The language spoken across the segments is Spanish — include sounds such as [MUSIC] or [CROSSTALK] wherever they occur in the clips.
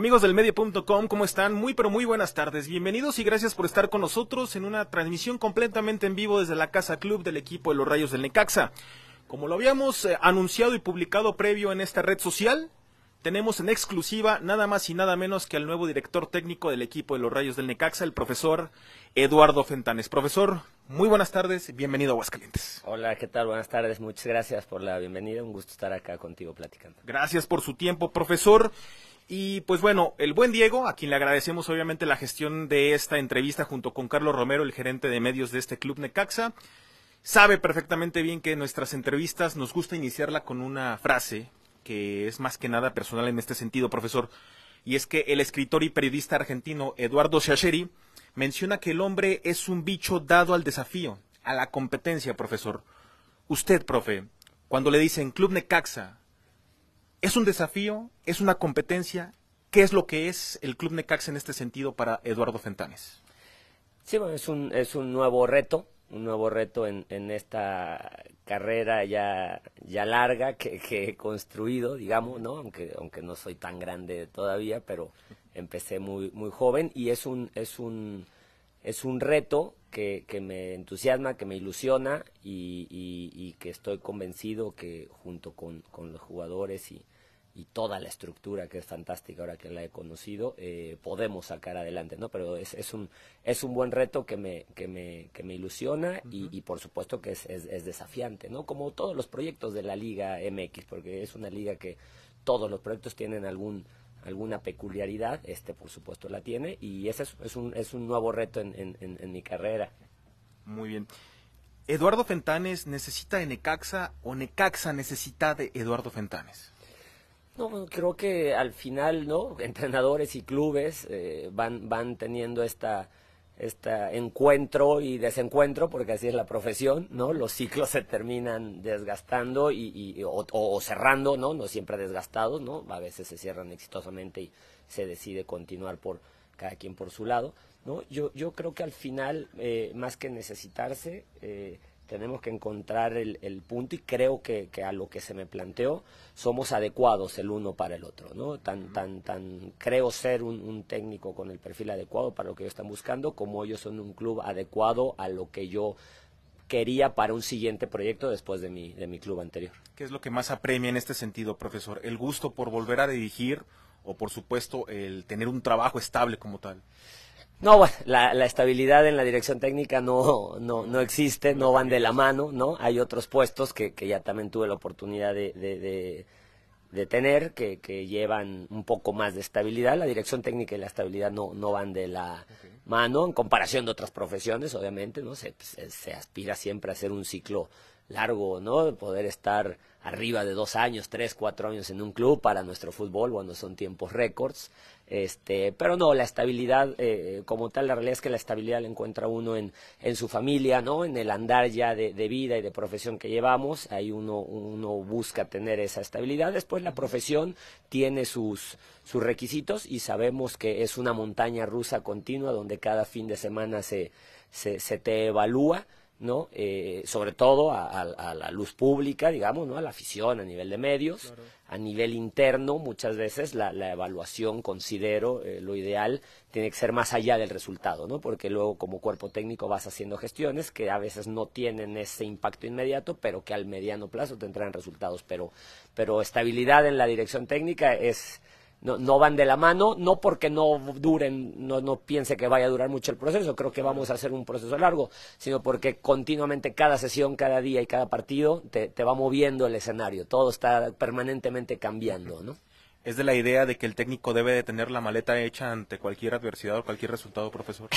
Amigos del medio.com, ¿cómo están? Muy pero muy buenas tardes. Bienvenidos y gracias por estar con nosotros en una transmisión completamente en vivo desde la Casa Club del equipo de los Rayos del Necaxa. Como lo habíamos eh, anunciado y publicado previo en esta red social, tenemos en exclusiva nada más y nada menos que al nuevo director técnico del equipo de los Rayos del Necaxa, el profesor Eduardo Fentanes. Profesor, muy buenas tardes, bienvenido a Aguascalientes. Hola, ¿qué tal? Buenas tardes, muchas gracias por la bienvenida, un gusto estar acá contigo platicando. Gracias por su tiempo, profesor. Y pues bueno, el buen Diego, a quien le agradecemos obviamente la gestión de esta entrevista junto con Carlos Romero, el gerente de medios de este club Necaxa, sabe perfectamente bien que en nuestras entrevistas nos gusta iniciarla con una frase que es más que nada personal en este sentido, profesor, y es que el escritor y periodista argentino Eduardo Sacheri menciona que el hombre es un bicho dado al desafío, a la competencia, profesor. Usted, profe, cuando le dicen Club Necaxa, es un desafío, es una competencia. ¿Qué es lo que es el Club Necax en este sentido para Eduardo Fentanes? Sí, bueno, es un, es un nuevo reto, un nuevo reto en, en esta carrera ya, larga que, que, he construido, digamos, ¿no? Aunque, aunque no soy tan grande todavía, pero empecé muy, muy joven y es un, es un es un reto que, que, me entusiasma, que me ilusiona y, que estoy convencido que junto con, con los jugadores y, y, toda la estructura que es fantástica ahora que la he conocido, eh, podemos sacar adelante, ¿no? Pero es, es, un, es un buen reto que me, que me, que me ilusiona y, por supuesto que es, es, es desafiante, ¿no? Como todos los proyectos de la Liga MX, porque es una liga que todos los proyectos tienen algún alguna peculiaridad, este por supuesto la tiene y ese es, un, es un, nuevo reto en, en, mi carrera. Muy bien. ¿Eduardo Fentanes necesita de Necaxa o Necaxa necesita de Eduardo Fentanes? No, creo que al final, ¿no? [LAUGHS] Entrenadores y clubes eh, van, van teniendo esta este encuentro y desencuentro, porque así es la profesión, ¿no? Los ciclos se terminan desgastando y, o, cerrando, ¿no? No siempre desgastados, ¿no? A veces se cierran exitosamente y se decide continuar por cada quien por su lado, ¿no? Yo, yo creo que al final, eh, más que necesitarse, eh, tenemos que encontrar el, punto y creo que, a lo que se me planteó somos adecuados el uno para el otro, ¿no? Tan, tan, tan, creo ser un, técnico con el perfil adecuado para lo que ellos están buscando, como ellos son un club adecuado a lo que yo quería para un siguiente proyecto después de mi, de mi club anterior. ¿Qué es lo que más apremia en este sentido, profesor? ¿El gusto por volver a dirigir o, por supuesto, el tener un trabajo estable como tal? No, la, estabilidad en la dirección técnica no, no, no existe, no van de la mano, ¿no? Hay otros puestos que, ya también tuve la oportunidad de, de, de, tener, que, que, llevan un poco más de estabilidad. La dirección técnica y la estabilidad no, no van de la mano, en comparación de otras profesiones, obviamente, ¿no? Se, aspira siempre a hacer un ciclo largo, ¿no? Poder estar arriba de dos años, tres, cuatro años en un club para nuestro fútbol, cuando son tiempos récords. Este, pero no, la estabilidad eh, como tal, la realidad es que la estabilidad la encuentra uno en, en su familia, ¿no? En el andar ya de, vida y de profesión que llevamos, ahí uno, uno busca tener esa estabilidad. Después la profesión tiene sus, sus requisitos y sabemos que es una montaña rusa continua donde cada fin de semana se, se, te evalúa. ¿no? Eh, sobre todo a, la luz pública, digamos, ¿no? A la afición a nivel de medios a nivel interno, muchas veces la, evaluación, considero, eh, lo ideal tiene que ser más allá del resultado, ¿no? Porque luego como cuerpo técnico vas haciendo gestiones que a veces no tienen ese impacto inmediato, pero que al mediano plazo tendrán resultados. Pero, pero estabilidad en la dirección técnica es no, van de la mano, no porque no duren, no, no piense que vaya a durar mucho el proceso, creo que vamos a hacer un proceso largo, sino porque continuamente cada sesión, cada día y cada partido te, te va moviendo el escenario, todo está permanentemente cambiando, ¿no? es de la idea de que el técnico debe de tener la maleta hecha ante cualquier adversidad o cualquier resultado, profesor?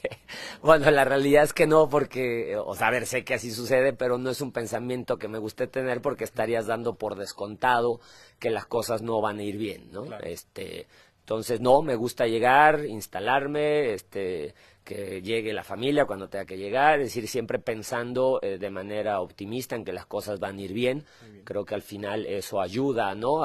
[LAUGHS] bueno, la realidad es que no, porque, o sea, a ver, sé que así sucede, pero no es un pensamiento que me guste tener porque estarías dando por descontado que las cosas no van a ir bien, ¿no? Este, entonces, no, me gusta llegar, instalarme, este, que llegue la familia cuando tenga que llegar, es decir, siempre pensando eh, de manera optimista en que las cosas van a ir bien. Creo que al final eso ayuda, ¿no?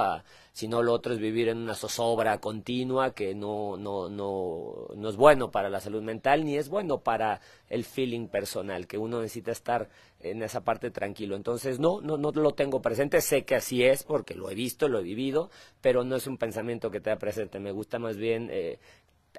si no, lo otro es vivir en una zozobra continua que no, no, no, es bueno para la salud mental ni es bueno para el feeling personal, que uno necesita estar en esa parte tranquilo. Entonces, no, no, no lo tengo presente, sé que así es porque lo he visto, lo he vivido, pero no es un pensamiento que te da presente. Me gusta más bien eh,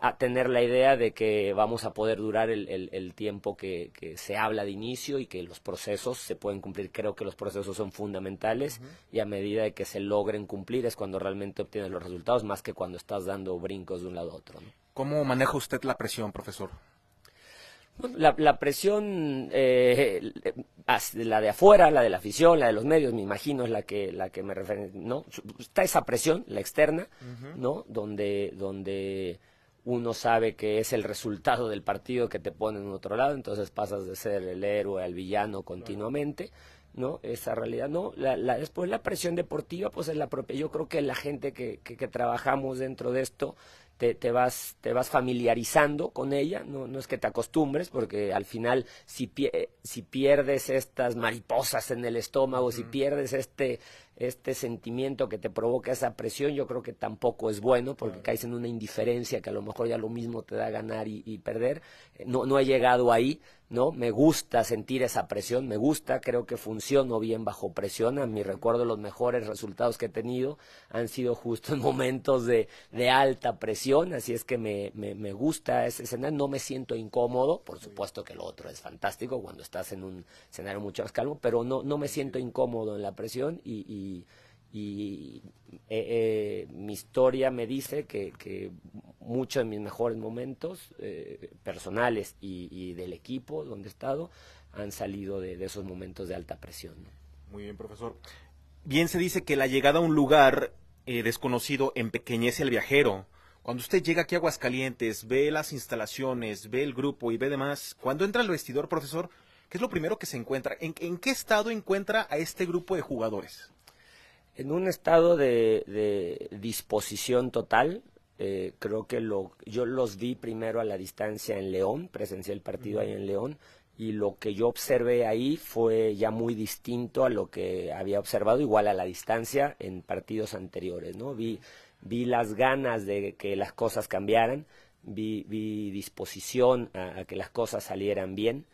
a tener la idea de que vamos a poder durar el, tiempo que, se habla de inicio y que los procesos se pueden cumplir. Creo que los procesos son fundamentales y a medida de que se logren cumplir es cuando realmente obtienes los resultados más que cuando estás dando brincos de un lado a otro. ¿Cómo maneja usted la presión, profesor? La, presión, eh, la de afuera, la de la afición, la de los medios, me imagino es la que, la que me refiero, ¿no? Está esa presión, la externa, ¿no? Donde, donde uno sabe que es el resultado del partido que te pone en otro lado, entonces pasas de ser el héroe al villano continuamente, ¿no? Esa realidad, no, la, después la presión deportiva pues es la propia, yo creo que la gente que trabajamos dentro de esto te, vas, te vas familiarizando con ella, no, es que te acostumbres, porque al final si, pierdes estas mariposas en el estómago, si pierdes este, este sentimiento que te provoca esa presión, yo creo que tampoco es bueno, porque caes en una indiferencia que a lo mejor ya lo mismo te da ganar y, perder. No, no he llegado ahí, ¿no? Me gusta sentir esa presión, me gusta, creo que funciono bien bajo presión. A mi recuerdo, los mejores resultados que he tenido han sido justo en [LAUGHS] momentos de, alta presión, así es que me, me, me gusta ese escenario. No me siento incómodo, por supuesto que lo otro es fantástico cuando estás en un escenario mucho más calmo, pero no, no me siento incómodo en la presión y y eh, eh, mi historia me dice que, muchos de mis mejores momentos eh, personales y, del equipo donde he estado han salido de, esos momentos de alta presión. Muy bien, profesor. Bien se dice que la llegada a un lugar desconocido empequeñece al viajero. Cuando usted llega aquí a Aguascalientes, ve las instalaciones, ve el grupo y ve demás, cuando entra al vestidor, profesor, ¿qué es lo primero que se encuentra? en qué estado encuentra a este grupo de jugadores? en un estado de, disposición total. Eh, creo que yo los vi primero a la distancia en León, presencié el partido ahí en León y lo que yo observé ahí fue ya muy distinto a lo que había observado igual a la distancia en partidos anteriores, ¿no? Vi, las ganas de que las cosas cambiaran, vi, disposición a que las cosas salieran bien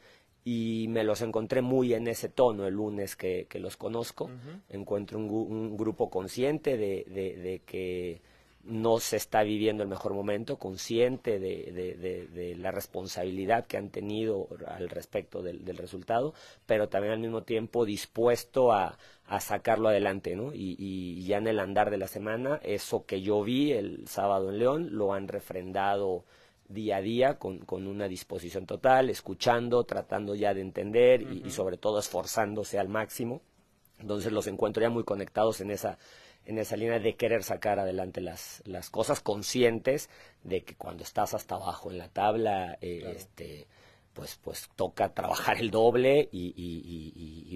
y me los encontré muy en ese tono el lunes que, los conozco. Encuentro un, grupo consciente de, que no se está viviendo el mejor momento, consciente de, la responsabilidad que han tenido al respecto del, resultado, pero también al mismo tiempo dispuesto a, sacarlo adelante, ¿no? y ya en el andar de la semana, eso que yo vi el sábado en León, lo han refrendado día a día con, con una disposición total, escuchando, tratando ya de entender y, sobre todo esforzándose al máximo. Entonces los encuentro ya muy conectados en esa, en esa línea de querer sacar adelante las, las cosas conscientes de que cuando estás hasta abajo en la tabla, eh, este, pues, pues toca trabajar el doble y,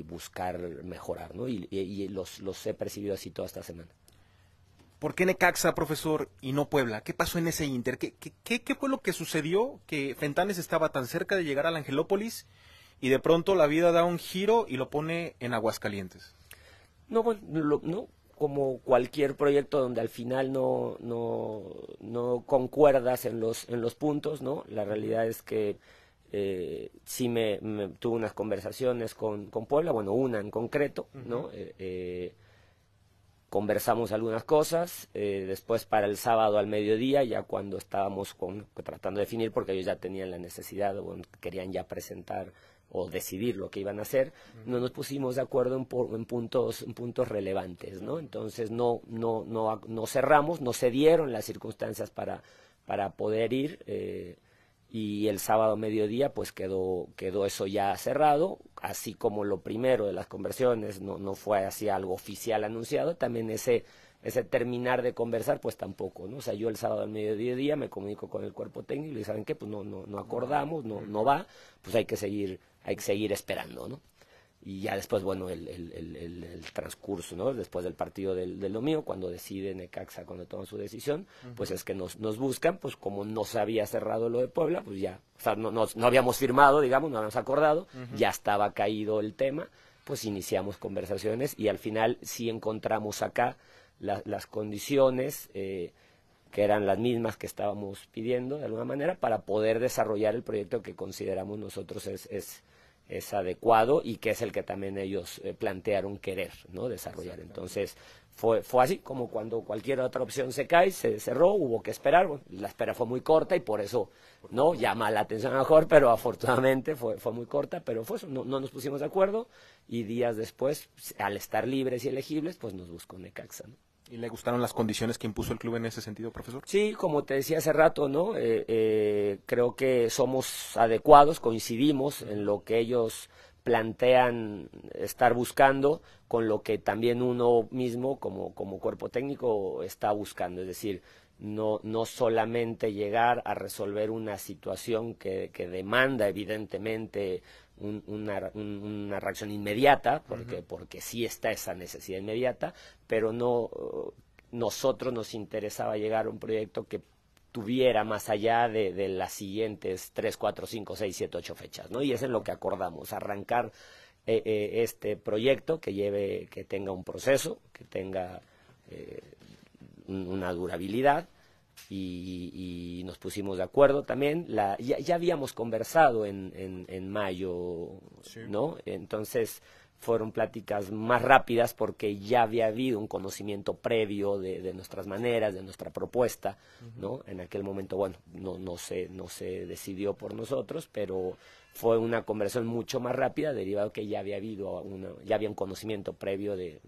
buscar mejorar, ¿no? Y, los, los he percibido así toda esta semana. ¿Por qué Necaxa, profesor, y no Puebla? ¿Qué pasó en ese Inter? ¿Qué, fue lo que sucedió que Fentanes estaba tan cerca de llegar al Angelópolis y de pronto la vida da un giro y lo pone en Aguascalientes? No, bueno, pues, no como cualquier proyecto donde al final no, no, concuerdas en los, en los puntos, ¿no? La realidad es que eh, sí me, tuve unas conversaciones con, Puebla, bueno, una en concreto, ¿no? conversamos algunas cosas, eh, después para el sábado al mediodía, ya cuando estábamos con, tratando de definir, porque ellos ya tenían la necesidad o querían ya presentar o decidir lo que iban a hacer, no nos pusimos de acuerdo en, puntos, puntos relevantes, ¿no? Entonces no, no, no, cerramos, no se dieron las circunstancias para, para poder ir. Eh, y el sábado mediodía pues quedó, quedó eso ya cerrado, así como lo primero de las conversiones no, no fue así algo oficial anunciado, también ese, ese terminar de conversar pues tampoco, ¿no? O sea, yo el sábado al mediodía me comunico con el cuerpo técnico y saben qué, pues no, no, no acordamos, no, no va, pues hay que seguir, hay que seguir esperando, ¿no? y ya después, bueno, el, el, transcurso, ¿no? Después del partido del, lo mío, cuando decide Necaxa, cuando toma su decisión, pues es que nos, nos buscan, pues como no se había cerrado lo de Puebla, pues ya, o sea, no, no, habíamos firmado, digamos, no habíamos acordado, ya estaba caído el tema, pues iniciamos conversaciones y al final sí encontramos acá las condiciones eh, que eran las mismas que estábamos pidiendo, de alguna manera, para poder desarrollar el proyecto que consideramos nosotros es, es es adecuado y que es el que también ellos eh, plantearon querer no desarrollar. Entonces, fue, fue así como cuando cualquier otra opción se cae, se cerró, hubo que esperar, la espera fue muy corta y por eso no llama la atención a mejor, pero afortunadamente fue, muy corta, pero fue eso, no, no, nos pusimos de acuerdo y días después, al estar libres y elegibles, pues nos buscó Necaxa. ¿no? ¿Y le gustaron las condiciones que impuso el club en ese sentido, profesor? Sí, como te decía hace rato, ¿no? Eh, eh, creo que somos adecuados, coincidimos en lo que ellos plantean estar buscando con lo que también uno mismo como, como cuerpo técnico está buscando. Es decir, no, no solamente llegar a resolver una situación que, demanda evidentemente una, una, reacción inmediata, porque, porque sí está esa necesidad inmediata, pero no nosotros nos interesaba llegar a un proyecto que tuviera más allá de, las siguientes tres cuatro cinco seis siete ocho fechas, ¿no? Y eso es lo que acordamos, arrancar eh, eh, este proyecto que lleve, que tenga un proceso, que tenga eh, una durabilidad y, nos pusimos de acuerdo también. La, ya, ya, habíamos conversado en, en, en mayo, ¿no? Entonces fueron pláticas más rápidas porque ya había habido un conocimiento previo de, de nuestras maneras, de nuestra propuesta, ¿no? En aquel momento, bueno, no, no, se, no se decidió por nosotros, pero fue una conversación mucho más rápida, derivado que ya había habido, ya había un conocimiento previo de,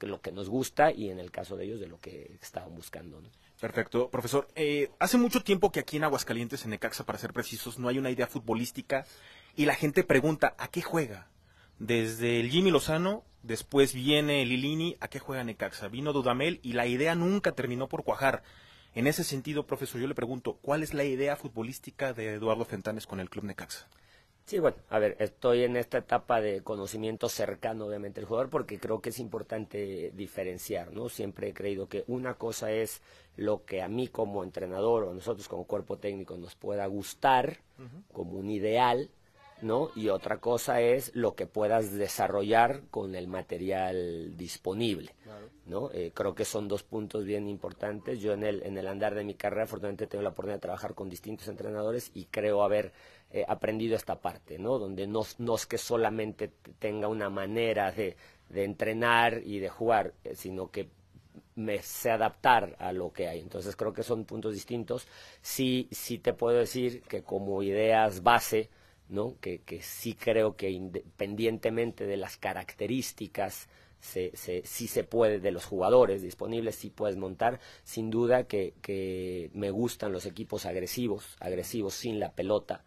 lo que nos gusta y en el caso de ellos de lo que estaban buscando. Perfecto. Profesor, eh, hace mucho tiempo que aquí en Aguascalientes, en Necaxa, para ser precisos, no hay una idea futbolística y la gente pregunta, ¿a qué juega? Desde el Jimmy Lozano, después viene el Ilini, ¿a qué juega Necaxa? Vino Dudamel y la idea nunca terminó por cuajar. En ese sentido, profesor, yo le pregunto, ¿cuál es la idea futbolística de Eduardo Fentanes con el Club Necaxa? Sí, bueno, a ver, estoy en esta etapa de conocimiento cercano, obviamente, al jugador, porque creo que es importante diferenciar, ¿no? Siempre he creído que una cosa es lo que a mí como entrenador o a nosotros como cuerpo técnico nos pueda gustar como un ideal, ¿no? Y otra cosa es lo que puedas desarrollar con el material disponible, ¿no? Eh, creo que son dos puntos bien importantes. Yo en el, en el andar de mi carrera, afortunadamente, tengo la oportunidad de trabajar con distintos entrenadores y creo haber eh, aprendido esta parte, ¿no? Donde no, es que solamente tenga una manera de, de entrenar y de jugar, eh, sino que me sé adaptar a lo que hay. Entonces creo que son puntos distintos. Sí, sí te puedo decir que como ideas base, ¿no? que, sí creo que independientemente de las características, se, se, sí se puede, de los jugadores disponibles, sí puedes montar. Sin duda que me gustan los equipos agresivos, agresivos sin la pelota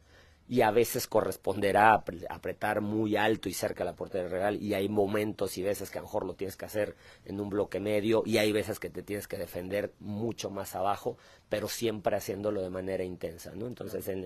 y a veces corresponderá apretar muy alto y cerca la portería real y hay momentos y veces que a lo mejor lo tienes que hacer en un bloque medio y hay veces que te tienes que defender mucho más abajo, pero siempre haciéndolo de manera intensa, ¿no? Entonces, en,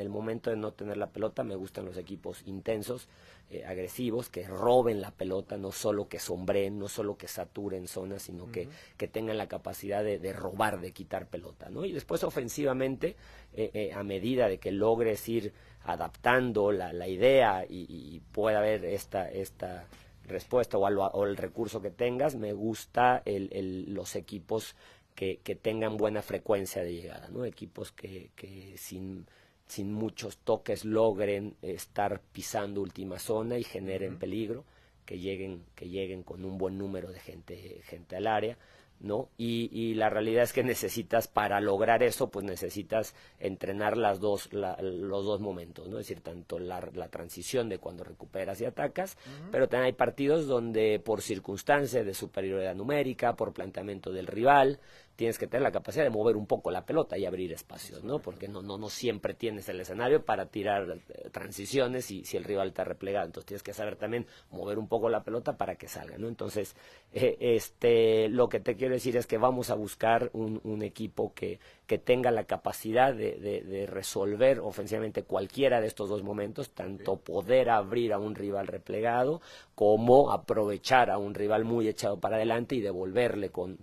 el momento de no tener la pelota, me gustan los equipos intensos, eh, agresivos, que roben la pelota, no solo que sombreen, no solo que saturen zonas, sino que, que tengan la capacidad de, de robar, de quitar pelota, ¿no? Y después ofensivamente eh, eh, a medida de que logres ir adaptando la, la idea y, pueda haber esta, esta respuesta o, al, el recurso que tengas, me gusta el, el, los equipos que, que, tengan buena frecuencia de llegada, ¿no? equipos que, que sin, sin, muchos toques logren estar pisando última zona y generen peligro, que lleguen, que lleguen con un buen número de gente, gente al área ¿no? Y, la realidad es que necesitas, para lograr eso, pues necesitas entrenar dos, los dos momentos, ¿no? Es decir, tanto la, transición de cuando recuperas y atacas, pero también hay partidos donde por circunstancia de superioridad numérica, por planteamiento del rival, tienes que tener la capacidad de mover un poco la pelota y abrir espacios, ¿no? Porque no, no, no siempre tienes el escenario para tirar eh, transiciones y si el rival te replegado. Entonces tienes que saber también mover un poco la pelota para que salga, ¿no? Entonces, eh, este, lo que te quiero decir es que vamos a buscar un equipo que que tenga la capacidad de, resolver ofensivamente cualquiera de estos dos momentos, tanto poder abrir a un rival replegado como aprovechar a un rival muy echado para adelante y devolverle con,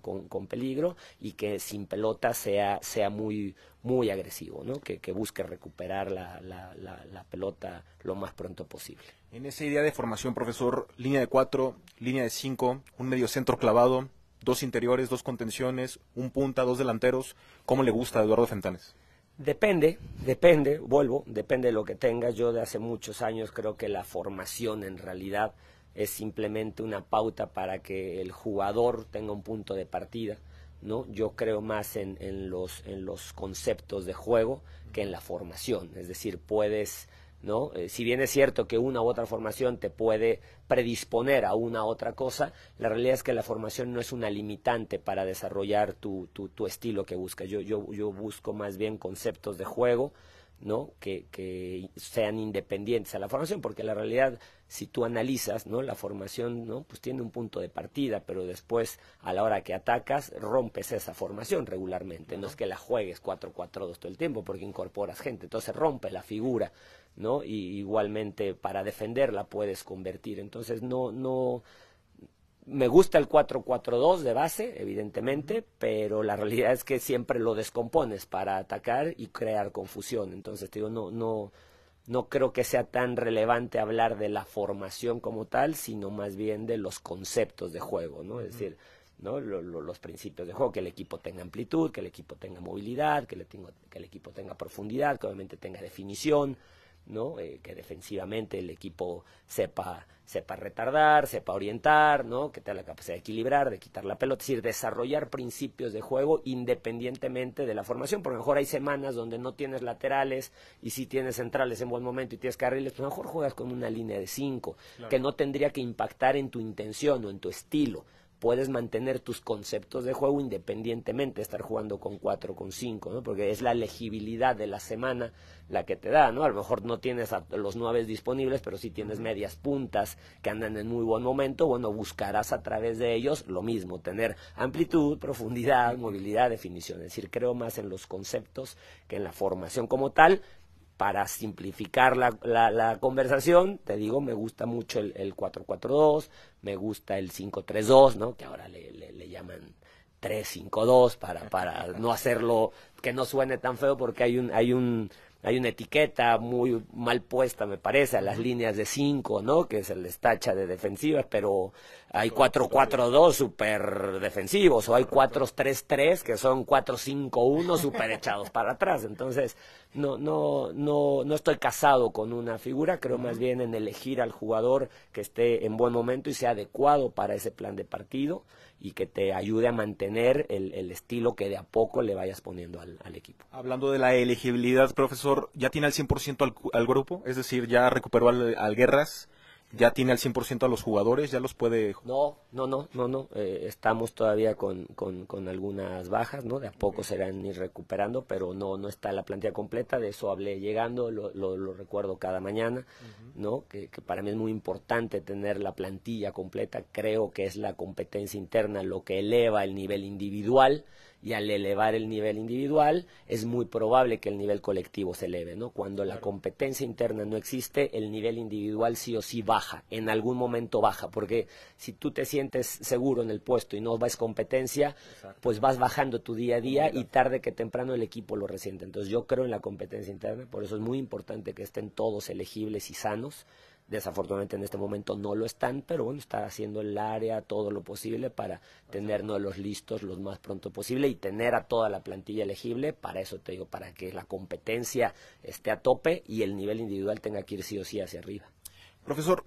peligro y que sin pelota sea, sea muy, muy agresivo, ¿no? que, busque recuperar la, la, pelota lo más pronto posible. En esa idea de formación, profesor, línea de cuatro, línea de cinco, un medio centro clavado, dos interiores, dos contenciones, un punta, dos delanteros. ¿Cómo le gusta a Eduardo Fentanes? Depende, depende, vuelvo, depende de lo que tenga. Yo de hace muchos años creo que la formación en realidad es simplemente una pauta para que el jugador tenga un punto de partida. ¿no? Yo creo más en, los, en los conceptos de juego que en la formación. Es decir, puedes ¿no? Eh, si bien es cierto que una u otra formación te puede predisponer a una u otra cosa, la realidad es que la formación no es una limitante para desarrollar tu, tu, estilo que buscas. Yo, yo, busco más bien conceptos de juego, ¿no? Que, sean independientes a la formación, porque la realidad, si tú analizas, ¿no? La formación, ¿no? Pues tiene un punto de partida, pero después, a la hora que atacas, rompes esa formación regularmente. No es que la juegues 4-4-2 todo el tiempo, porque incorporas gente, entonces rompe la figura ¿no? Y igualmente para defenderla puedes convertir. Entonces no, no, me gusta el 4-4-2 de base, evidentemente, pero la realidad es que siempre lo descompones para atacar y crear confusión. Entonces, digo, no, no, no creo que sea tan relevante hablar de la formación como tal, sino más bien de los conceptos de juego, ¿no? Es decir, ¿no? los principios de juego, que el equipo tenga amplitud, que el equipo tenga movilidad, que, le que el equipo tenga profundidad, que obviamente tenga definición, ¿no? Eh, que defensivamente el equipo sepa, sepa retardar, sepa orientar, ¿no? Que tenga la capacidad de equilibrar, de quitar la pelota, es decir, desarrollar principios de juego independientemente de la formación, porque a lo mejor hay semanas donde no tienes laterales y si tienes centrales en buen momento y tienes carriles, pues a lo mejor juegas con una línea de cinco, que no tendría que impactar en tu intención o en tu estilo puedes mantener tus conceptos de juego independientemente estar jugando con cuatro con cinco ¿no? porque es la legibilidad de la semana la que te da, ¿no? A lo mejor no tienes los nueve disponibles, pero sí tienes medias puntas que andan en muy buen momento, bueno, buscarás a través de ellos lo mismo, tener amplitud, profundidad, movilidad, definición, es decir, creo más en los conceptos que en la formación como tal, para simplificar la, la, conversación, te digo, me gusta mucho el, cuatro 442, me gusta el 532, ¿no? Que ahora le, llaman tres llaman 352 para, para no hacerlo, que no suene tan feo porque hay un, hay un hay una etiqueta muy mal puesta, me parece, a las líneas de 5, ¿no? Que es el estacha de defensivas, pero hay 4-4-2 super defensivos, o hay 4-3-3 que son 4-5-1 super echados para atrás. Entonces, no, no, no, no estoy casado con una figura, creo más bien en elegir al jugador que esté en buen momento y sea adecuado para ese plan de partido y que te ayude a mantener el, estilo que de a poco le vayas poniendo al, equipo. Hablando de la elegibilidad, profesor, ¿ya tiene al 100% al, al, grupo? Es decir, ¿ya recuperó al, al Guerras? ya tiene al 100% a los jugadores, ya los puede... No, no, no, no, no. Eh, estamos todavía con, con, algunas bajas, ¿no? De a poco serán ir recuperando, pero no, no está la plantilla completa, de eso hablé llegando, lo, lo, recuerdo cada mañana, ¿no? que, para mí es muy importante tener la plantilla completa, creo que es la competencia interna lo que eleva el nivel individual y al elevar el nivel individual es muy probable que el nivel colectivo se eleve, ¿no? Cuando la competencia interna no existe, el nivel individual sí o sí baja, en algún momento baja, porque si tú te sientes seguro en el puesto y no vas competencia, pues vas bajando tu día a día y tarde que temprano el equipo lo resiente. Entonces yo creo en la competencia interna, por eso es muy importante que estén todos elegibles y sanos Desafortunadamente en este momento no lo están, pero bueno, está haciendo el área todo lo posible para tenernos los listos lo más pronto posible y tener a toda la plantilla elegible. Para eso te digo, para que la competencia esté a tope y el nivel individual tenga que ir sí o sí hacia arriba. Profesor,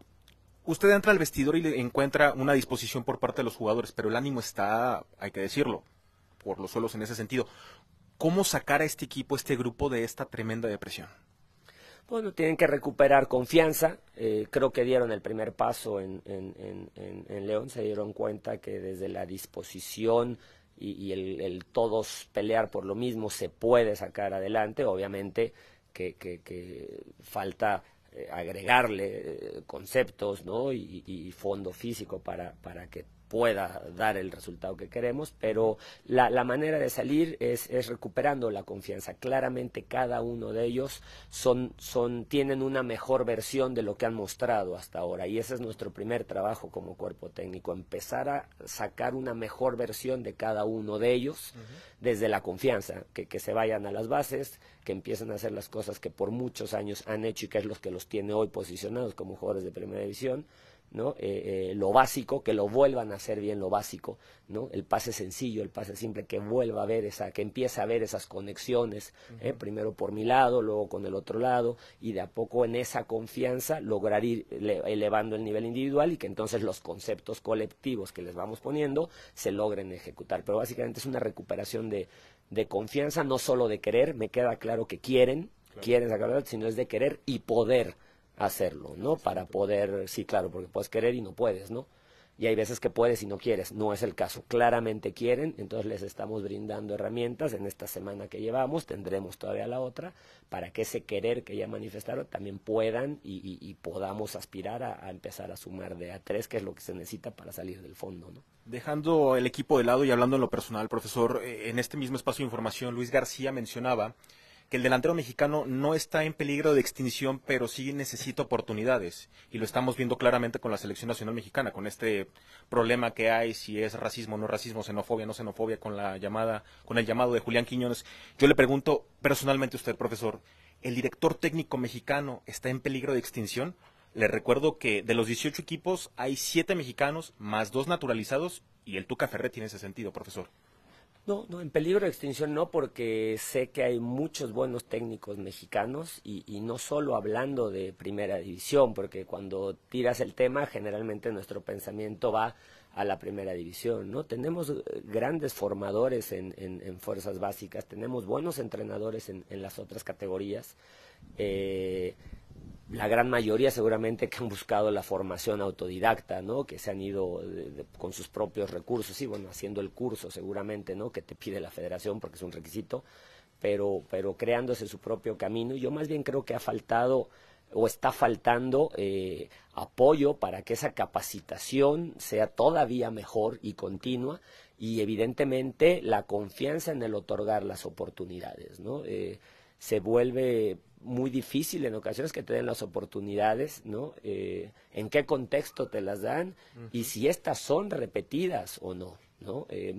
usted entra al vestidor y le encuentra una disposición por parte de los jugadores, pero el ánimo está, hay que decirlo, por los suelos en ese sentido. ¿Cómo sacar a este equipo, este grupo de esta tremenda depresión? Bueno, pues tienen que recuperar confianza. Eh, creo que dieron el primer paso en, León. Se dieron cuenta que desde la disposición y, el, todos pelear por lo mismo se puede sacar adelante. Obviamente que, falta eh, agregarle eh, conceptos ¿no? y, fondo físico para que pueda dar el resultado que queremos, pero la, manera de salir es, recuperando la confianza. Claramente cada uno de ellos son, tienen una mejor versión de lo que han mostrado hasta ahora y ese es nuestro primer trabajo como cuerpo técnico, empezar a sacar una mejor versión de cada uno de ellos desde la confianza, que, se vayan a las bases, que empiecen a hacer las cosas que por muchos años han hecho y que es los que los tiene hoy posicionados como jugadores de primera división ¿no? Eh, eh, lo básico, que lo vuelvan a hacer bien lo básico, ¿no? el pase sencillo, el pase simple, que vuelva a ver esa, que empiece a ver esas conexiones, ¿eh? primero por mi lado, luego con el otro lado, y de a poco en esa confianza lograr ir elevando el nivel individual y que entonces los conceptos colectivos que les vamos poniendo se logren ejecutar. Pero básicamente es una recuperación de, confianza, no solo de querer, me queda claro que quieren, quieren sacar, sino es de querer y poder hacerlo, ¿no? Para poder, sí, claro, porque puedes querer y no puedes, ¿no? Y hay veces que puedes y no quieres, no es el caso. Claramente quieren, entonces les estamos brindando herramientas en esta semana que llevamos, tendremos todavía la otra, para que ese querer que ya manifestaron también puedan y, podamos aspirar a, empezar a sumar de a tres, que es lo que se necesita para salir del fondo, ¿no? Dejando el equipo de lado y hablando en lo personal, profesor, eh, en este mismo espacio de información, Luis García mencionaba que el delantero mexicano no está en peligro de extinción, pero sí necesita oportunidades. Y lo estamos viendo claramente con la selección nacional mexicana, con este problema que hay, si es racismo, no racismo, xenofobia, no xenofobia, con la llamada, con el llamado de Julián Quiñones. Yo le pregunto personalmente a usted, profesor, ¿el director técnico mexicano está en peligro de extinción? Le recuerdo que de los 18 equipos hay 7 mexicanos más 2 naturalizados y el Tuca Ferretti tiene ese sentido, profesor. No, no, en peligro de extinción no, porque sé que hay muchos buenos técnicos mexicanos y, no solo hablando de primera división, porque cuando tiras el tema generalmente nuestro pensamiento va a la primera división, ¿no? Tenemos eh, grandes formadores en, fuerzas básicas, tenemos buenos entrenadores en, las otras categorías. Eh, la gran mayoría seguramente que han buscado la formación autodidacta, ¿no? Que se han ido con sus propios recursos y bueno, haciendo el curso seguramente, ¿no? Que te pide la federación porque es un requisito, pero, creándose su propio camino. yo más bien creo que ha faltado o está faltando eh, apoyo para que esa capacitación sea todavía mejor y continua y evidentemente la confianza en el otorgar las oportunidades, ¿no? Eh, se vuelve muy difícil en ocasiones que te den las oportunidades, ¿no? Eh, en qué contexto te las dan y si estas son repetidas o no, ¿no? Eh,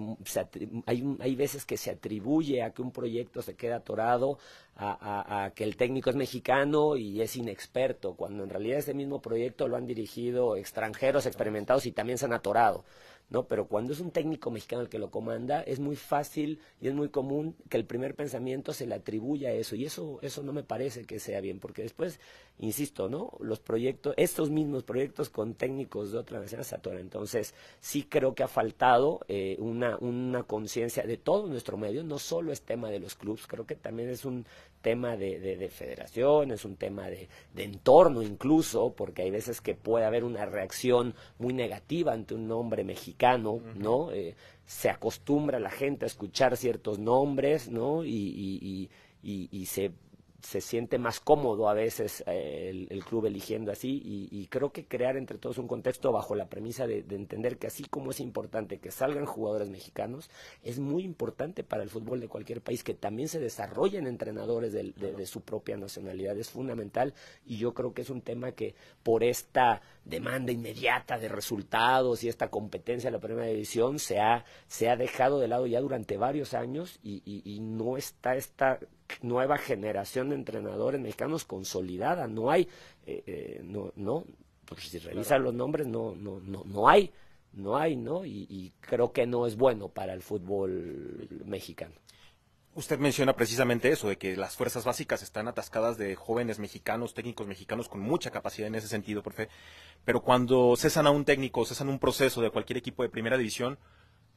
hay, hay, veces que se atribuye a que un proyecto se queda atorado, a, que el técnico es mexicano y es inexperto, cuando en realidad ese mismo proyecto lo han dirigido extranjeros experimentados y también se han atorado, ¿no? Pero cuando es un técnico mexicano el que lo comanda, es muy fácil y es muy común que el primer pensamiento se le atribuya a eso. Y eso, eso no me parece que sea bien, porque después, insisto, ¿no? Los proyectos, estos mismos proyectos con técnicos de otra nación se atoran. Entonces, sí creo que ha faltado eh, una, una conciencia de todo nuestro medio, no solo es tema de los clubes, creo que también es un tema de, de, de federación, es un tema de, entorno incluso, porque hay veces que puede haber una reacción muy negativa ante un nombre mexicano, ¿no? Eh, se acostumbra la gente a escuchar ciertos nombres, ¿no? y, y, y se se siente más cómodo a veces eh, el, club eligiendo así y, creo que crear entre todos un contexto bajo la premisa de, entender que así como es importante que salgan jugadores mexicanos, es muy importante para el fútbol de cualquier país que también se desarrollen entrenadores de, su propia nacionalidad, es fundamental y yo creo que es un tema que por esta demanda inmediata de resultados y esta competencia de la primera división se ha, se ha dejado de lado ya durante varios años y no está esta nueva generación de entrenadores mexicanos consolidada, no hay, eh, eh, no, no, porque si revisan los nombres no, no, no, no hay, no hay, ¿no? Y, creo que no es bueno para el fútbol mexicano. Usted menciona precisamente eso, de que las fuerzas básicas están atascadas de jóvenes mexicanos, técnicos mexicanos con mucha capacidad en ese sentido, profe. Pero cuando cesan a un técnico, cesan un proceso de cualquier equipo de primera división,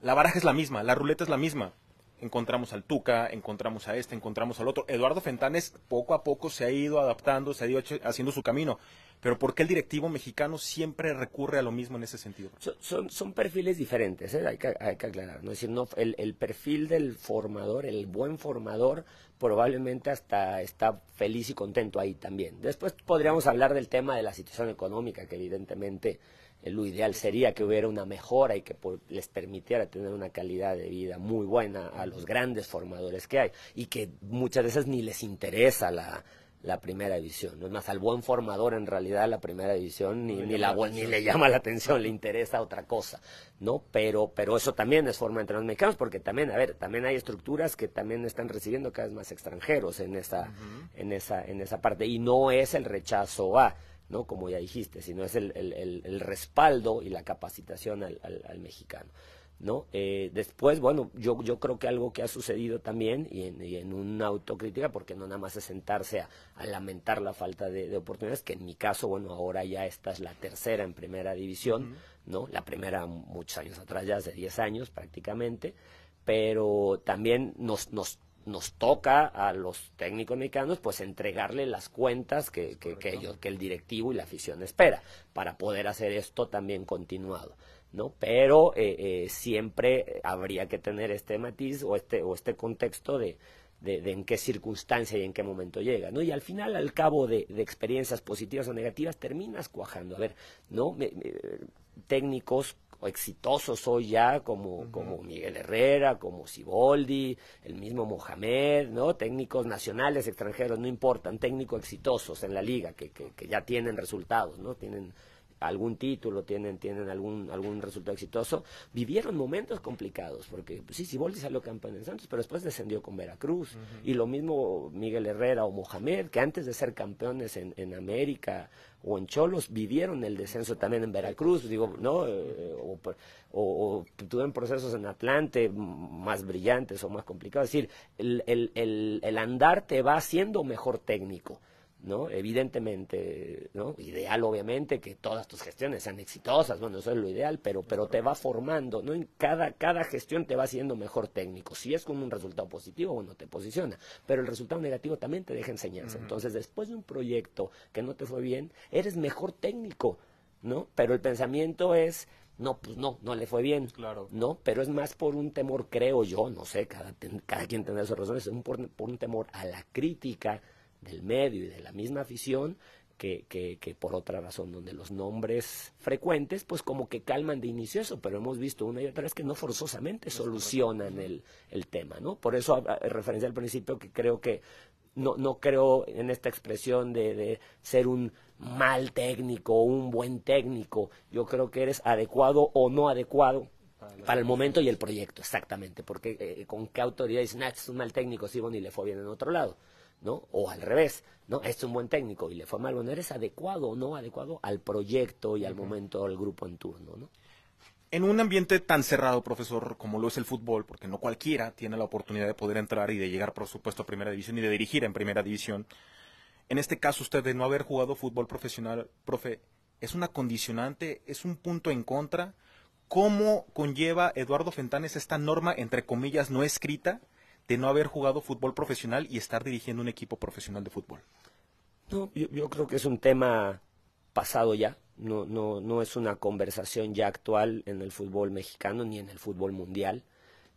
la baraja es la misma, la ruleta es la misma encontramos al Tuca, encontramos a este, encontramos al otro. Eduardo Fentanes poco a poco se ha ido adaptando, se ha ido haciendo su camino. Pero ¿por qué el directivo mexicano siempre recurre a lo mismo en ese sentido? Son, perfiles diferentes, ¿eh? hay, que, aclarar. el, perfil del formador, el buen formador, probablemente hasta está feliz y contento ahí también. Después podríamos hablar del tema de la situación económica, que evidentemente eh, lo ideal sería que hubiera una mejora y que les permitiera tener una calidad de vida muy buena a los grandes formadores que hay y que muchas veces ni les interesa la, la primera división. No es más, al buen formador en realidad la primera división ni, ni, le llama la atención, le interesa otra cosa, ¿no? Pero, pero eso también es forma entre los mexicanos, porque también, a ver, también hay estructuras que también están recibiendo cada vez más extranjeros en esa, en esa, en esa parte, y no es el rechazo a ¿no? Como ya dijiste, sino es el, respaldo y la capacitación al, mexicano. ¿No? Eh, después, bueno, yo, creo que algo que ha sucedido también, y en, en una autocrítica, porque no nada más es sentarse a, lamentar la falta de, oportunidades, que en mi caso, bueno, ahora ya esta es la tercera en primera división, ¿no? La primera muchos años atrás, ya hace 10 años prácticamente, pero también nos, nos nos toca a los técnicos mexicanos pues entregarle las cuentas que, el directivo y la afición espera para poder hacer esto también continuado. ¿no? Pero eh, eh, siempre habría que tener este matiz o este, o este contexto de, de, en qué circunstancia y en qué momento llega, ¿no? Y al final, al cabo de, experiencias positivas o negativas, terminas cuajando. A ver, ¿no? técnicos o exitosos hoy ya, como, como Miguel Herrera, como Siboldi, el mismo Mohamed, ¿no? Técnicos nacionales, extranjeros, no importan, técnicos exitosos en la liga, que, que, que ya tienen resultados, ¿no? Tienen algún título, tienen, tienen algún, algún resultado exitoso, vivieron momentos complicados, porque sí, pues sí, Siboldi salió campeón en Santos, pero después descendió con Veracruz, y lo mismo Miguel Herrera o Mohamed, que antes de ser campeones en, América o en Cholos, vivieron el descenso también en Veracruz, digo, ¿no? Eh, eh, o, tuvieron procesos en Atlante más brillantes o más complicados, es decir, el, el, el, el andar te va haciendo mejor técnico. ¿no? Evidentemente, ¿no? Ideal, obviamente, que todas tus gestiones sean exitosas, bueno, eso es lo ideal, pero, pero te va formando, ¿no? En cada, cada gestión te va haciendo mejor técnico. Si es con un resultado positivo, bueno, te posiciona, pero el resultado negativo también te deja enseñanza. Entonces, después de un proyecto que no te fue bien, eres mejor técnico, ¿no? Pero el pensamiento es, no, pues no, no le fue bien. Claro. No, pero es más por un temor, creo yo, no sé, cada, cada quien tendrá sus razones, es un, por, un temor a la crítica, del medio y de la misma afición que, que, por otra razón, donde los nombres frecuentes, pues como que calman de inicio eso, pero hemos visto una y otra vez que no forzosamente solucionan el, el tema, ¿no? Por eso ah, ah, referencia al principio que creo que no, no creo en esta expresión de, de ser un mal técnico o un buen técnico, yo creo que eres adecuado o no adecuado para el momento y el proyecto, exactamente, porque eh, con qué autoridad dicen, ah, este es un mal técnico, si, bueno, y le fue bien en otro lado. ¿no? O al revés, ¿no? Es un buen técnico y le fue mal. Bueno, ¿eres adecuado o no adecuado al proyecto y al momento al grupo en turno, ¿no? En un ambiente tan cerrado, profesor, como lo es el fútbol, porque no cualquiera tiene la oportunidad de poder entrar y de llegar, por supuesto, a Primera División y de dirigir en Primera División, en este caso usted de no haber jugado fútbol profesional, profe, ¿es una condicionante? ¿Es un punto en contra? ¿Cómo conlleva Eduardo Fentanes esta norma, entre comillas, no escrita de no haber jugado fútbol profesional y estar dirigiendo un equipo profesional de fútbol? No, yo, creo que es un tema pasado ya, no, no, no es una conversación ya actual en el fútbol mexicano ni en el fútbol mundial.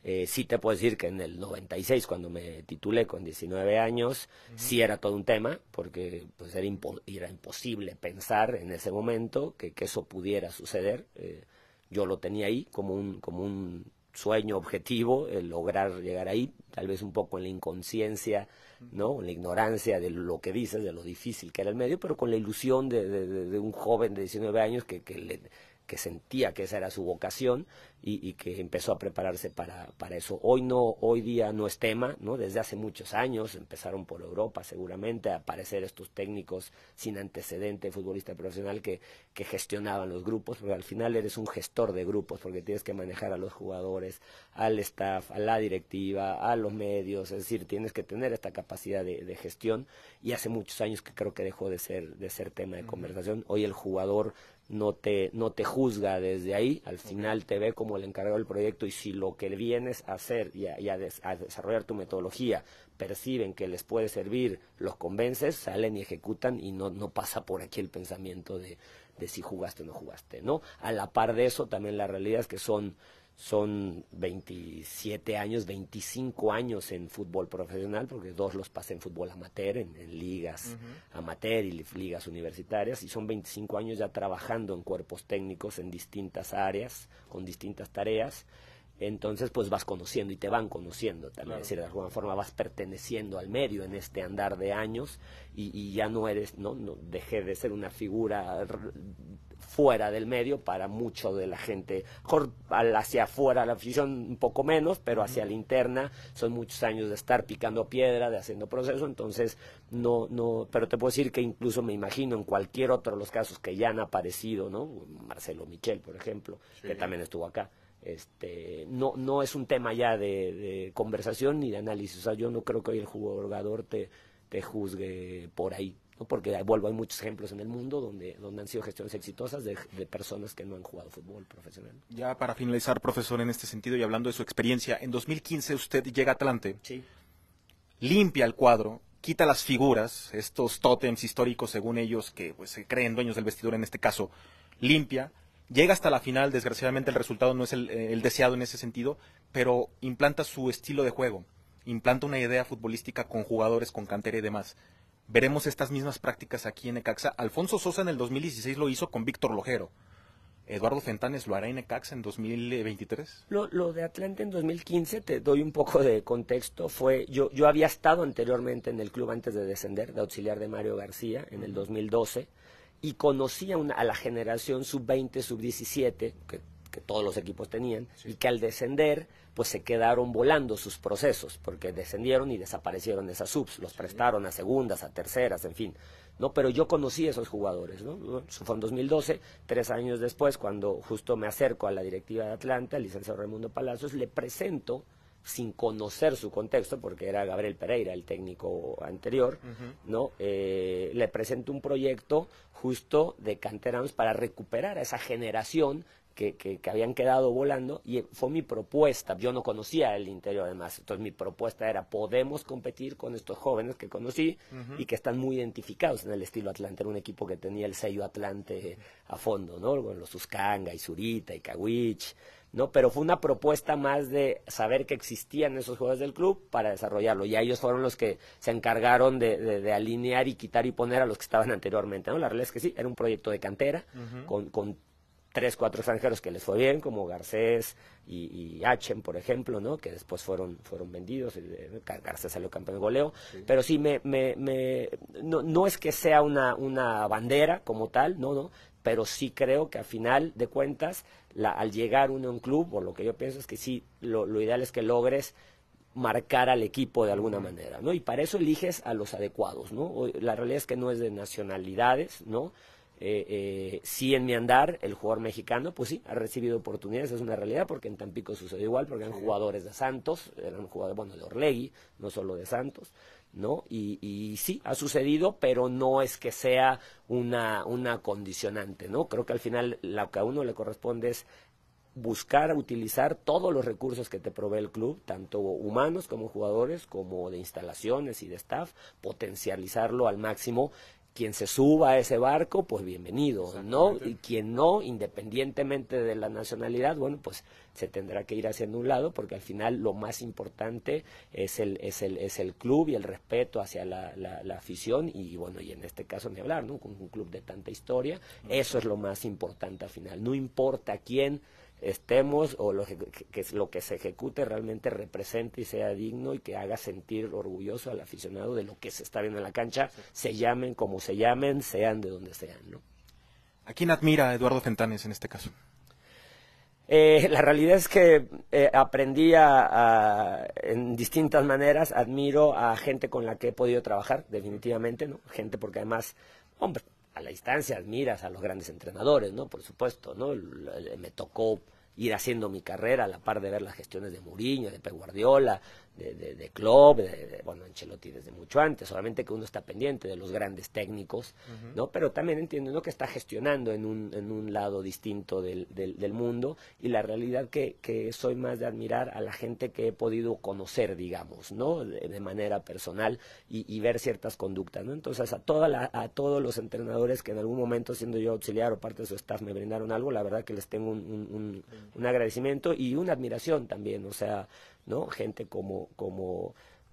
Eh, sí te puedo decir que en el 96, cuando me titulé con 19 años, sí era todo un tema, porque pues era, era imposible pensar en ese momento que, eso pudiera suceder. Eh, yo lo tenía ahí como un, como un sueño objetivo, el lograr llegar ahí, tal vez un poco en la inconsciencia, ¿no? En la ignorancia de lo que dices, de lo difícil que era el medio, pero con la ilusión de, de, de un joven de 19 años que, que le, que sentía que esa era su vocación y, que empezó a prepararse para, para, eso. Hoy no, hoy día no es tema, ¿no? Desde hace muchos años empezaron por Europa seguramente a aparecer estos técnicos sin antecedente futbolista profesional que, que gestionaban los grupos, pero al final eres un gestor de grupos, porque tienes que manejar a los jugadores, al staff, a la directiva, a los medios, es decir, tienes que tener esta capacidad de, gestión y hace muchos años que creo que dejó de ser, de ser tema de conversación. Hoy el jugador no te, no te juzga desde ahí, al final te ve como el encargado del proyecto y si lo que vienes a hacer y a, a desarrollar tu metodología perciben que les puede servir, los convences, salen y ejecutan y no, no pasa por aquí el pensamiento de, de si jugaste o no jugaste, ¿no? A la par de eso, también la realidad es que son son 27 años, 25 años en fútbol profesional, porque dos los pasé en fútbol amateur, en, ligas amateur y ligas universitarias, y son 25 años ya trabajando en cuerpos técnicos en distintas áreas, con distintas tareas. Entonces, pues vas conociendo y te van conociendo también. decir, de alguna forma vas perteneciendo al medio en este andar de años y, y ya no eres, no, no dejé de ser una figura fuera del medio para mucho de la gente. hacia afuera la afición un poco menos, pero hacia la interna son muchos años de estar picando piedra, de haciendo proceso, entonces no, no, pero te puedo decir que incluso me imagino en cualquier otro de los casos que ya han aparecido, ¿no? Marcelo Michel, por ejemplo, que también estuvo acá. Este, no, no es un tema ya de, conversación ni de análisis. O sea, yo no creo que hoy el jugador te juzgue por ahí porque vuelvo, hay muchos ejemplos en el mundo donde, han sido gestiones exitosas de, personas que no han jugado fútbol profesional. Ya para finalizar, profesor, en este sentido y hablando de su experiencia, en 2015 usted llega a Atlante, limpia el cuadro, quita las figuras, estos tótems históricos según ellos que pues, se creen dueños del vestidor en este caso, limpia, llega hasta la final, desgraciadamente el resultado no es el, eh, el deseado en ese sentido, pero implanta su estilo de juego, implanta una idea futbolística con jugadores, con cantera y demás veremos estas mismas prácticas aquí en ECAXA. Alfonso Sosa en el 2016 lo hizo con Víctor Lojero. Eduardo Fentanes lo hará en ECAXA en 2023. Lo, lo, de Atlanta en 2015, te doy un poco de contexto, fue yo, yo había estado anteriormente en el club antes de descender, de auxiliar de Mario García en el 2012 y conocía a la generación sub 20, sub 17, que que todos los equipos tenían, y que al descender, pues se quedaron volando sus procesos, porque descendieron y desaparecieron esas subs, los prestaron a segundas, a terceras, en fin. No, pero yo conocí a esos jugadores, ¿no? Eso fue en 2012, tres años después, cuando justo me acerco a la directiva de Atlanta, el licenciado Raimundo Palacios, le presento sin conocer su contexto, porque era Gabriel Pereira, el técnico anterior, ¿no? Eh, le presento un proyecto justo de canteranos para recuperar a esa generación que, habían quedado volando y fue mi propuesta. Yo no conocía el interior además, entonces mi propuesta era podemos competir con estos jóvenes que conocí y que están muy identificados en el estilo Atlante. Era un equipo que tenía el sello Atlante a fondo, ¿no? Con los Suscanga, y Zurita y Kawich, ¿no? Pero fue una propuesta más de saber que existían esos jugadores del club para desarrollarlo. Y ellos fueron los que se encargaron de, de, alinear y quitar y poner a los que estaban anteriormente, ¿no? La realidad es que sí, era un proyecto de cantera con, con tres, cuatro extranjeros que les fue bien, como Garcés y, y Achen, por ejemplo, ¿no? que después fueron, fueron vendidos, Garcés salió campeón de goleo, pero sí, me, me, no, es que sea una, una bandera como tal, no, no, pero sí creo que al final de cuentas, al llegar uno a un club, por lo que yo pienso es que sí, lo, lo, ideal es que logres marcar al equipo de alguna manera, ¿no? Y para eso eliges a los adecuados, ¿no? La realidad es que no es de nacionalidades, ¿no? Eh, eh, sí en mi andar, el jugador mexicano, pues sí, ha recibido oportunidades, es una realidad, porque en Tampico sucedió igual, porque eran jugadores de Santos, eran jugadores, bueno, de Orlegui, no solo de Santos, ¿no? Y, sí, ha sucedido, pero no es que sea una, una condicionante, ¿no? Creo que al final lo que a uno le corresponde es buscar utilizar todos los recursos que te provee el club, tanto humanos como jugadores, como de instalaciones y de staff, potencializarlo al máximo quien se suba a ese barco, pues bienvenido, ¿no? Y quien no, independientemente de la nacionalidad, bueno, pues se tendrá que ir hacia un lado, porque al final lo más importante es el, es el, es el club y el respeto hacia la, la afición, y bueno, y en este caso ni hablar, ¿no? Con un club de tanta historia, eso es lo más importante al final, no importa quién estemos o lo que, lo que se ejecute realmente represente y sea digno y que haga sentir orgulloso al aficionado de lo que se está viendo en la cancha, se llamen como se llamen, sean de donde sean. ¿A quién admira Eduardo Fentanes en este caso? Eh, la realidad es que eh, aprendí en distintas maneras, admiro a gente con la que he podido trabajar, definitivamente, ¿no? Gente porque además, hombre, a la distancia admiras a los grandes entrenadores, ¿no? Por supuesto, ¿no? Me tocó ir haciendo mi carrera a la par de ver las gestiones de Mourinho, de Pep Guardiola, de, club, de, bueno, Ancelotti desde mucho antes, solamente que uno está pendiente de los grandes técnicos, ¿no? Pero también entiendo, lo que está gestionando en un, en un lado distinto del, del, mundo y la realidad que, soy más de admirar a la gente que he podido conocer, digamos, ¿no? De, manera personal y, ver ciertas conductas, ¿no? Entonces, a, a todos los entrenadores que en algún momento, siendo yo auxiliar o parte de su staff, me brindaron algo, la verdad que les tengo un agradecimiento y una admiración también, o sea, ¿no? Gente como,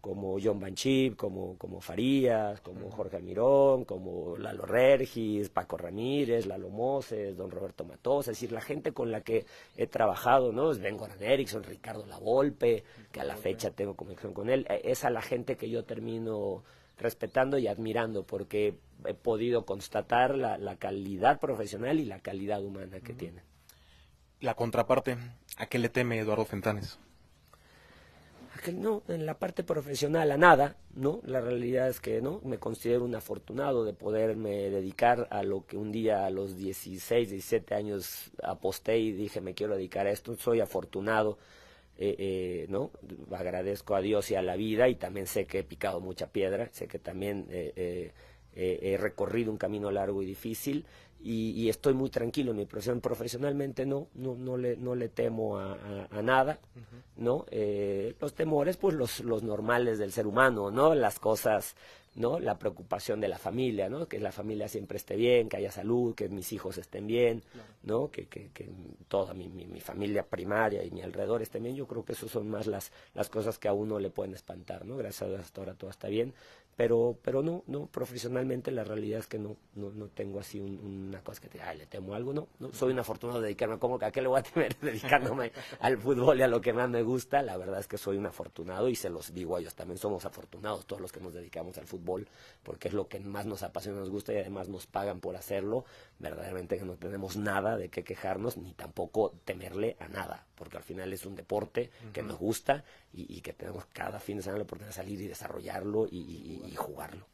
John Banchip, como, como Farías, como Jorge Almirón, como Lalo Regis, Paco Ramírez, Lalo Moses, Don Roberto Matos. es decir, la gente con la que he trabajado, ¿no? Sven Goran Erickson, Ricardo Lavolpe, que a la fecha tengo conexión con él, e-, es a la gente que yo termino respetando y admirando porque he podido constatar la, calidad profesional y la calidad humana que tiene. La contraparte, ¿a qué le teme Eduardo Fentanes? no, en la parte profesional a nada, ¿no? La realidad es que no, me considero un afortunado de poderme dedicar a lo que un día a los 16, 17 años aposté y dije me quiero dedicar a esto, soy afortunado, eh, eh, ¿no? Agradezco a Dios y a la vida y también sé que he picado mucha piedra, sé que también eh, he recorrido un camino largo y difícil y, estoy muy tranquilo en mi profesión. Profesionalmente no, no, le, no le temo a, nada, ¿no? Eh, los temores, pues los, normales del ser humano, ¿no? Las cosas, ¿no? La preocupación de la familia, ¿no? Que la familia siempre esté bien, que haya salud, que mis hijos estén bien, ¿no? Que, que, toda mi, familia primaria y mi alrededor estén bien. Yo creo que eso son más las, las cosas que a uno le pueden espantar, ¿no? Gracias a Dios ahora todo está bien pero pero no no profesionalmente la realidad es que no tengo así una cosa que te ay, le temo algo no, soy un afortunado de dedicarme como que a qué le voy a temer [LAUGHS] dedicándome al fútbol y a lo que más me gusta la verdad es que soy un afortunado y se los digo a ellos también somos afortunados todos los que nos dedicamos al fútbol porque es lo que más nos apasiona nos gusta y además nos pagan por hacerlo verdaderamente que no tenemos nada de qué quejarnos ni tampoco temerle a nada porque al final es un deporte que nos gusta y, que tenemos cada fin de semana la oportunidad de salir y desarrollarlo y, jugarlo.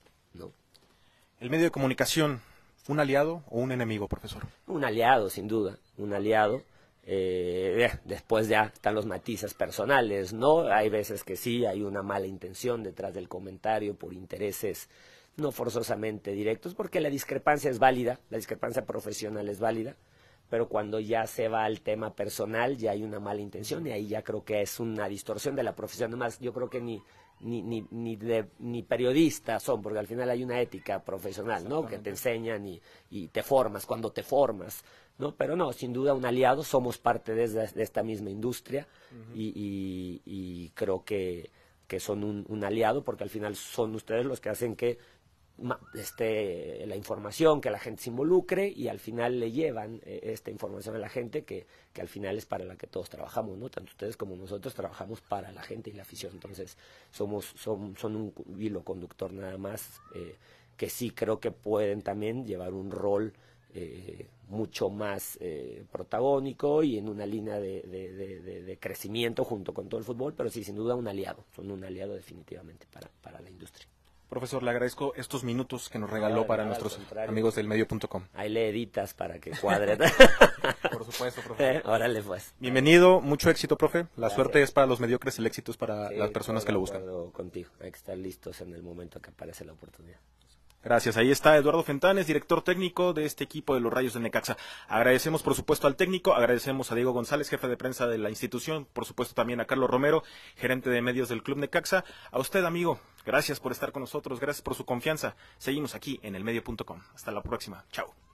¿El medio de comunicación, un aliado o un enemigo, profesor? Un aliado, sin duda, un aliado. Eh, eh, después ya están los matices personales, ¿no? Hay veces que sí, hay una mala intención detrás del comentario por intereses no forzosamente directos, porque la discrepancia es válida, la discrepancia profesional es válida, pero cuando ya se va al tema personal ya hay una mala intención y ahí ya creo que es una distorsión de la profesión. Además, yo creo que ni, ni, ni, ni, periodistas son, porque al final hay una ética profesional, ¿no? Que te enseñan y, te formas cuando te formas, ¿no? Pero no, sin duda un aliado, somos parte de, esta, misma industria y, creo que, son un aliado porque al final son ustedes los que hacen que este, la información, que la gente se involucre y al final le llevan eh, esta información a la gente que, al final es para la que todos trabajamos, ¿no? Tanto ustedes como nosotros trabajamos para la gente y la afición, entonces somos son, son un hilo conductor nada más eh, que sí creo que pueden también llevar un rol eh, mucho más protagónico y en una línea de, crecimiento junto con todo el fútbol, pero sí, sin duda un aliado, son un aliado definitivamente para la industria. Profesor, le agradezco estos minutos que nos regaló para nuestros amigos del medio.com. Ahí le editas para que cuadre. [LAUGHS] Por supuesto, profe. [LAUGHS] órale, pues. Bienvenido, mucho éxito, profe. La suerte es para los mediocres, el éxito es para las personas que lo buscan. Contigo, hay que estar listos en el momento que aparece la oportunidad. Gracias. Ahí está Eduardo Fentanes, director técnico de este equipo de los Rayos de Necaxa. Agradecemos, por supuesto, al técnico, agradecemos a Diego González, jefe de prensa de la institución, por supuesto también a Carlos Romero, gerente de medios del Club Necaxa. A usted, amigo, gracias por estar con nosotros, gracias por su confianza. Seguimos aquí en El Medio.com. Hasta la próxima. Chao.